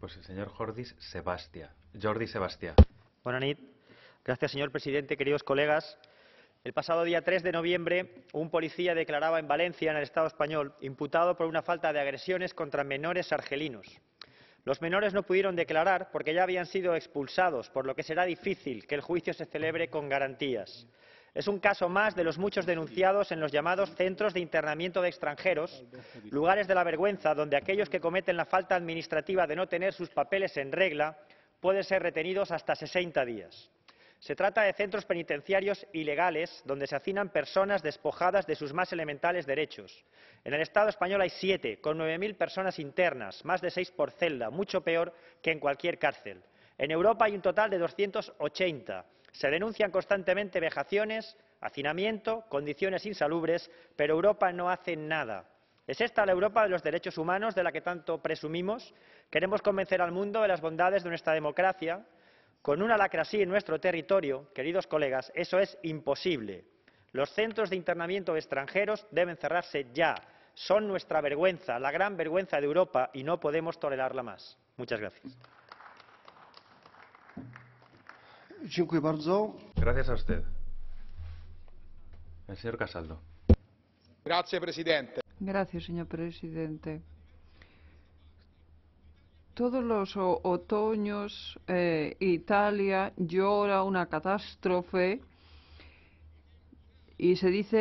Pues el señor Jordi Sebastia. Jordi Buenas Gracias, señor presidente. Queridos colegas, el pasado día 3 de noviembre, un policía declaraba en Valencia, en el Estado español, imputado por una falta de agresiones contra menores argelinos. Los menores no pudieron declarar porque ya habían sido expulsados, por lo que será difícil que el juicio se celebre con garantías. Es un caso más de los muchos denunciados en los llamados centros de internamiento de extranjeros, lugares de la vergüenza donde aquellos que cometen la falta administrativa de no tener sus papeles en regla pueden ser retenidos hasta 60 días. Se trata de centros penitenciarios ilegales donde se hacinan personas despojadas de sus más elementales derechos. En el Estado español hay siete, con 9.000 personas internas, más de seis por celda, mucho peor que en cualquier cárcel. En Europa hay un total de 280 se denuncian constantemente vejaciones, hacinamiento, condiciones insalubres, pero Europa no hace nada. ¿Es esta la Europa de los derechos humanos de la que tanto presumimos? ¿Queremos convencer al mundo de las bondades de nuestra democracia? Con una lacra así en nuestro territorio, queridos colegas, eso es imposible. Los centros de internamiento de extranjeros deben cerrarse ya. Son nuestra vergüenza, la gran vergüenza de Europa, y no podemos tolerarla más. Muchas gracias. Gracias a usted. El señor Casaldo. Gracias, presidente. Gracias, señor presidente. Todos los otoños eh, Italia llora una catástrofe y se dice